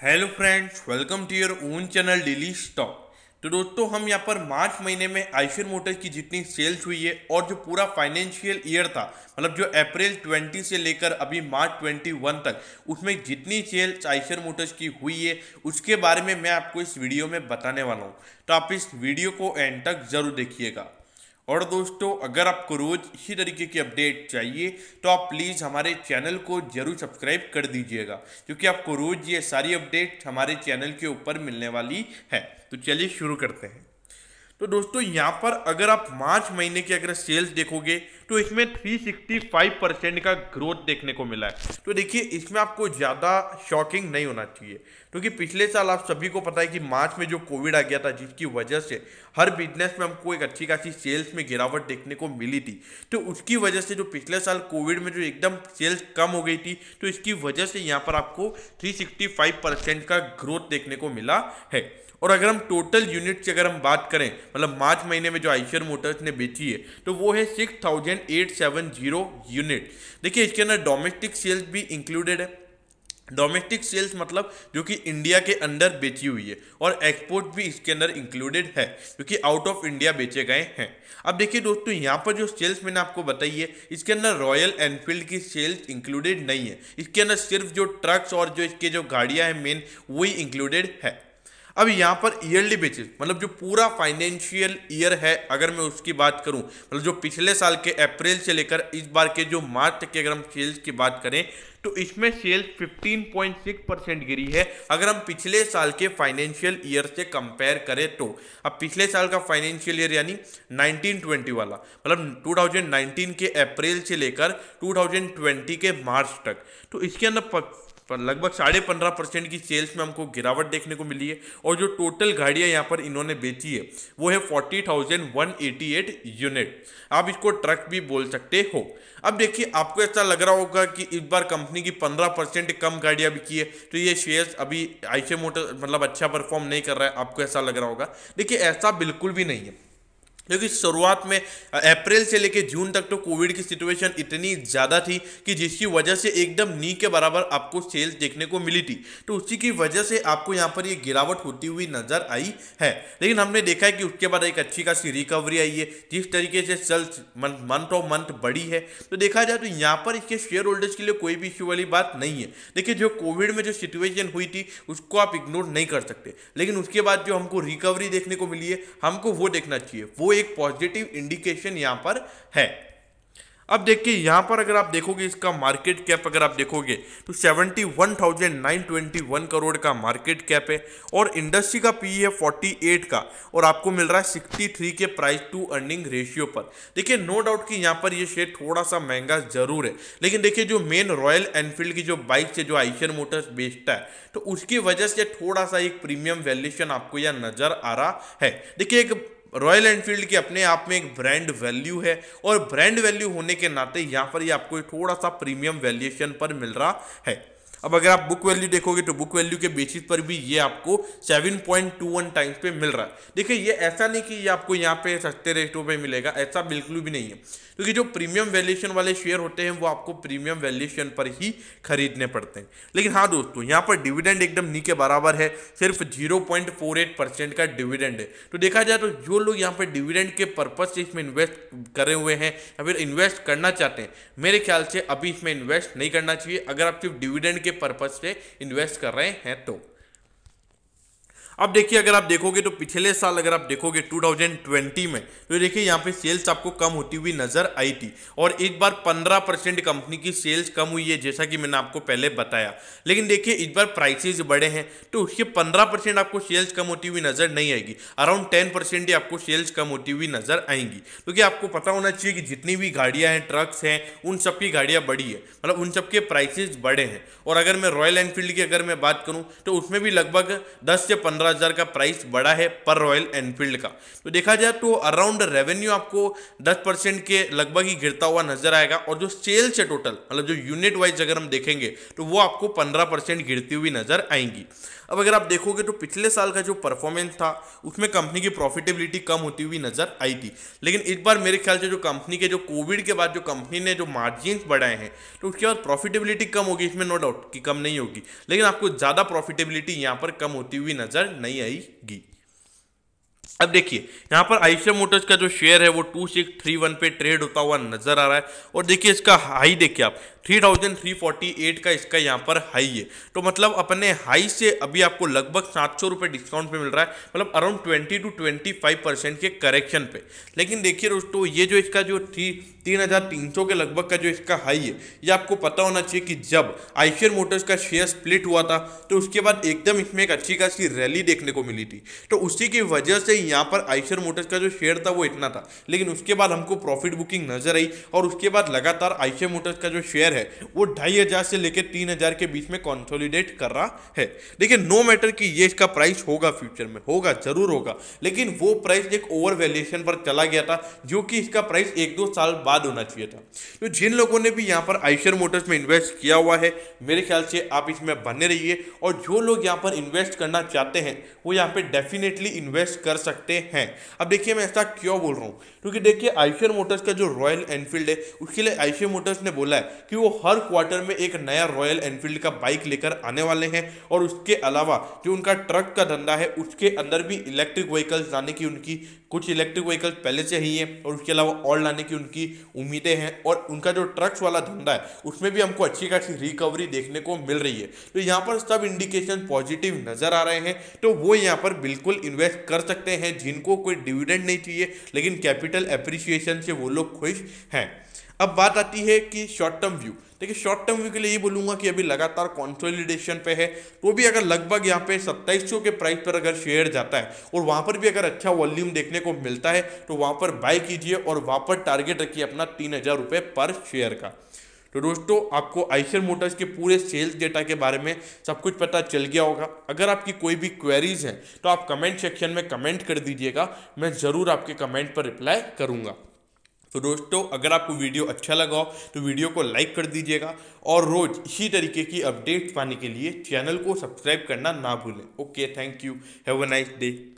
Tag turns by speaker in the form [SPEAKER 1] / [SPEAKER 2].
[SPEAKER 1] hello friends welcome to your own channel daily stock तो दोस्तों हम यहाँ पर मार्च महीने में आइशर मोटर्स की जितनी सेल्स हुई है और जो पूरा फाइनेंशियल ईयर था मतलब जो अप्रैल 20 से लेकर अभी मार्च 21 तक उसमें जितनी सेल्स आइशर मोटर्स की हुई है उसके बारे में मैं आपको इस वीडियो में बताने वाला हूँ तो आप इस वीडियो को एंड तक जरूर देखिएगा और दोस्तों अगर आपको रोज़ इसी तरीके की अपडेट चाहिए तो आप प्लीज़ हमारे चैनल को ज़रूर सब्सक्राइब कर दीजिएगा क्योंकि आपको रोज़ ये सारी अपडेट हमारे चैनल के ऊपर मिलने वाली है तो चलिए शुरू करते हैं तो दोस्तों यहाँ पर अगर आप मार्च महीने की अगर सेल्स देखोगे तो इसमें 365 परसेंट का ग्रोथ देखने को मिला है तो देखिए इसमें आपको ज़्यादा शॉकिंग नहीं होना चाहिए क्योंकि तो पिछले साल आप सभी को पता है कि मार्च में जो कोविड आ गया था जिसकी वजह से हर बिजनेस में हमको एक अच्छी खासी सेल्स में गिरावट देखने को मिली थी तो उसकी वजह से जो पिछले साल कोविड में जो एकदम सेल्स कम हो गई थी तो इसकी वजह से यहाँ पर आपको थ्री परसेंट का ग्रोथ देखने को मिला है और अगर हम टोटल यूनिट की अगर हम बात करें मतलब मार्च महीने में जो आइशर मोटर्स ने बेची है तो वो है six thousand eight seven zero unit देखिए इसके अंदर डोमेस्टिक सेल्स भी इंक्लूडेड है डोमेस्टिक सेल्स मतलब जो कि इंडिया के अंदर बेची हुई है और एक्सपोर्ट भी इसके अंदर इंक्लूडेड है जो कि आउट ऑफ इंडिया बेचे गए हैं अब देखिए दोस्तों यहाँ पर जो सेल्स मैंने आपको बताई है इसके अंदर रॉयल एनफील्ड की सेल्स इंक्लूडेड नहीं है इसके अंदर सिर्फ जो ट्रक्स और जो इसके जो गाड़ियाँ हैं मेन वही इंक्लूडेड है अब यहाँ पर ईयरली बेसिस मतलब जो पूरा फाइनेंशियल ईयर है अगर मैं उसकी बात करूँ मतलब जो पिछले साल के अप्रैल से लेकर इस बार के जो मार्च तक के अगर हम सेल्स की बात करें तो इसमें सेल्स 15.6 परसेंट गिरी है अगर हम पिछले साल के फाइनेंशियल ईयर से कंपेयर करें तो अब पिछले साल का फाइनेंशियल ईयर यानी 1920 वाला मतलब 2019 के अप्रैल से लेकर 2020 के मार्च तक तो इसके अंदर पर लगभग साढ़े पंद्रह परसेंट की सेल्स में हमको गिरावट देखने को मिली है और जो टोटल गाड़ियाँ यहाँ पर इन्होंने बेची है वो है forty thousand one eighty eight unit आप इसको ट्रक भी बोल सकते हो अब देखिए आपको ऐसा लग रहा होगा कि इस बार कंपनी की पंद्रह परसेंट कम गाड़ियाँ बिकी है तो ये शेयर्स अभी आई मोटर मतलब अच्छा परफॉर्म नहीं कर रहा है आपको ऐसा लग रहा होगा देखिए ऐसा बिल्कुल भी नहीं है क्योंकि शुरुआत में अप्रैल से लेकर जून तक तो कोविड की सिचुएशन इतनी ज़्यादा थी कि जिसकी वजह से एकदम नी के बराबर आपको सेल्स देखने को मिली थी तो उसी की वजह से आपको यहाँ पर ये गिरावट होती हुई नज़र आई है लेकिन हमने देखा है कि उसके बाद एक अच्छी खासी रिकवरी आई है जिस तरीके से सेल्स मंथ ऑफ मंथ बढ़ी है तो देखा जाए तो यहाँ पर इसके शेयर होल्डर्स के लिए कोई भी इश्यू वाली बात नहीं है देखिए जो कोविड में जो सिचुएशन हुई थी उसको आप इग्नोर नहीं कर सकते लेकिन उसके बाद जो हमको रिकवरी देखने को मिली है हमको वो देखना चाहिए वो एक पॉजिटिव इंडिकेशन यहां पर है अब देखिए यहां पर अगर आप देखोगे इसका मार्केट कैप अगर आप देखोगे तो 71,921 करोड़ का मार्केट कैप है और इंडस्ट्री का पी है 48 का और आपको मिल रहा है 63 के प्राइस टू अर्निंग रेशियो पर देखिए नो डाउट कि यहां पर ये शेयर थोड़ा सा महंगा जरूर है लेकिन देखिए जो मेन रॉयल एनफील्ड की जो बाइक से जो आइशर मोटर्स बेचता है तो उसकी वजह से थोड़ा सा एक प्रीमियम वैल्यूशन आपको यह नज़र आ रहा है देखिए एक रॉयल एनफील्ड के अपने आप में एक ब्रांड वैल्यू है और ब्रांड वैल्यू होने के नाते यहाँ पर ये आपको थोड़ा सा प्रीमियम वैल्यूएशन पर मिल रहा है अब अगर आप बुक वैल्यू देखोगे तो बुक वैल्यू के बेसिस पर भी ये आपको 7.21 टाइम्स पे मिल रहा है देखिए ये ऐसा नहीं कि ये आपको यहाँ पे सस्ते रेटों पे मिलेगा ऐसा बिल्कुल भी नहीं है क्योंकि तो जो प्रीमियम वैल्यूशन वाले शेयर होते हैं वो आपको प्रीमियम वैल्यूशन पर ही खरीदने पड़ते हैं लेकिन हाँ दोस्तों यहाँ पर डिविडेंड एकदम नी के बराबर है सिर्फ जीरो परसेंट का डिविडेंड है तो देखा जाए तो जो लोग यहाँ पर डिविडेंड के पर्पज से इसमें इन्वेस्ट करे हुए हैं या फिर इन्वेस्ट करना चाहते हैं मेरे ख्याल से अभी इसमें इन्वेस्ट नहीं करना चाहिए अगर आप सिर्फ डिविडेंड के पर्पज से इन्वेस्ट कर रहे हैं तो अब देखिए अगर आप देखोगे तो पिछले साल अगर आप देखोगे 2020 में तो देखिए यहाँ पे सेल्स आपको कम होती हुई नजर आई थी और इस बार 15 परसेंट कंपनी की सेल्स कम हुई है जैसा कि मैंने आपको पहले बताया लेकिन देखिए इस बार प्राइसेज बढ़े हैं तो उसके 15 परसेंट आपको सेल्स कम होती हुई नजर नहीं आएगी अराउंड टेन परसेंट ही आपको सेल्स कम होती हुई नजर आएंगी क्योंकि तो आपको पता होना चाहिए कि जितनी भी गाड़ियाँ हैं ट्रक्स हैं उन सबकी गाड़ियाँ बढ़ी है मतलब उन सबके प्राइसेज बढ़े हैं और अगर मैं रॉयल एनफील्ड की अगर मैं बात करूँ तो उसमें भी लगभग दस से पंद्रह पंद्रह हज़ार का प्राइस बड़ा है पर रॉयल एनफील्ड का तो देखा जाए तो अराउंड रेवेन्यू आपको दस परसेंट के लगभग ही गिरता हुआ नजर आएगा और जो सेल्स है टोटल मतलब जो यूनिट वाइज अगर हम देखेंगे तो वो आपको पंद्रह परसेंट गिरती हुई नजर आएंगी अब अगर आप देखोगे तो पिछले साल का जो परफॉर्मेंस था उसमें कंपनी की प्रॉफिटेबिलिटी कम होती हुई नजर आई थी लेकिन इस बार मेरे ख्याल से जो कंपनी के जो कोविड के बाद जो कंपनी ने जो मार्जिन बढ़ाए हैं तो उसके बाद प्रॉफिटेबिलिटी कम होगी इसमें नो डाउट कि कम नहीं होगी लेकिन आपको ज़्यादा प्रॉफिटेबिलिटी यहाँ पर कम होती हुई नजर नहीं आएगी अब देखिए यहाँ पर आइशर मोटर्स का जो शेयर है वो टू सिक्स थ्री वन पे ट्रेड होता हुआ नजर आ रहा है और देखिए इसका हाई देखिए आप three thousand three forty eight का इसका यहाँ पर हाई है तो मतलब अपने हाई से अभी आपको लगभग सात सौ रुपये डिस्काउंट पे मिल रहा है मतलब around twenty two twenty five percent के करेक्शन पे लेकिन देखिए दोस्तों ये जो इसका जो थी तीन हज़ार तीन सौ के लगभग का जो इसका हाई है ये आपको पता होना चाहिए कि जब आइशियर मोटर्स का शेयर स्प्लिट हुआ था तो उसके बाद एकदम इसमें एक अच्छी खासी रैली देखने को मिली थी तो उसी की वजह से यहाँ पर आइशियर मोटर्स का जो शेयर था वो इतना था लेकिन उसके बाद हमको प्रॉफिट बुकिंग नजर आई और उसके बाद लगातार आइशियर मोटर्स का जो शेयर है वो ढाई हज़ार से लेकर तीन हज़ार के बीच में कॉन्सोलिडेट कर रहा है देखिए नो मैटर कि ये इसका प्राइस होगा फ्यूचर में होगा ज़रूर होगा लेकिन वो प्राइस एक ओवर वैल्यूएशन पर चला गया था जो कि इसका प्राइस एक दो साल बाद होना चाहिए था तो जिन लोगों ने भी यहाँ पर आइशर मोटर्स में इन्वेस्ट किया हुआ है मेरे ख्याल से आप इसमें बने रहिए और जो लोग यहाँ पर इन्वेस्ट करना चाहते हैं वो यहाँ पर डेफिनेटली इन्वेस्ट कर सकते हैं अब देखिए मैं ऐसा क्यों बोल रहा हूँ क्योंकि देखिए आइशर मोटर्स का जो रॉयल एनफील्ड है उसके लिए आइशर मोटर्स ने बोला है कि वो वो हर क्वार्टर में एक नया रॉयल एनफील्ड का बाइक लेकर आने वाले हैं और उसके अलावा जो उनका ट्रक का धंधा है उसके अंदर भी इलेक्ट्रिक व्हीकल्स लाने की उनकी कुछ इलेक्ट्रिक व्हीकल्स पहले से ही है और उसके अलावा और लाने की उनकी उम्मीदें हैं और उनका जो ट्रक्स वाला धंधा है उसमें भी हमको अच्छी खासी रिकवरी देखने को मिल रही है तो यहाँ पर सब इंडिकेशन पॉजिटिव नज़र आ रहे हैं तो वो यहाँ पर बिल्कुल इन्वेस्ट कर सकते हैं जिनको कोई डिविडेंड नहीं चाहिए लेकिन कैपिटल अप्रिसिएशन से वो लोग खुश हैं अब बात आती है कि शॉर्ट टर्म व्यू देखिए शॉर्ट टर्म व्यू के लिए ये बोलूंगा कि अभी लगातार कॉन्सोलिडेशन पे है तो भी अगर लगभग यहाँ पे सत्ताईस के प्राइस पर अगर शेयर जाता है और वहाँ पर भी अगर अच्छा वॉल्यूम देखने को मिलता है तो वहाँ पर बाय कीजिए और वहाँ पर टारगेट रखिए अपना तीन हज़ार रुपये पर शेयर का तो दोस्तों आपको आइसर मोटर्स के पूरे सेल्स डेटा के बारे में सब कुछ पता चल गया होगा अगर आपकी कोई भी क्वेरीज हैं तो आप कमेंट सेक्शन में कमेंट कर दीजिएगा मैं ज़रूर आपके कमेंट पर रिप्लाई करूँगा तो दोस्तों अगर आपको वीडियो अच्छा लगा हो तो वीडियो को लाइक कर दीजिएगा और रोज़ इसी तरीके की अपडेट्स पाने के लिए चैनल को सब्सक्राइब करना ना भूलें okay thank you have a nice day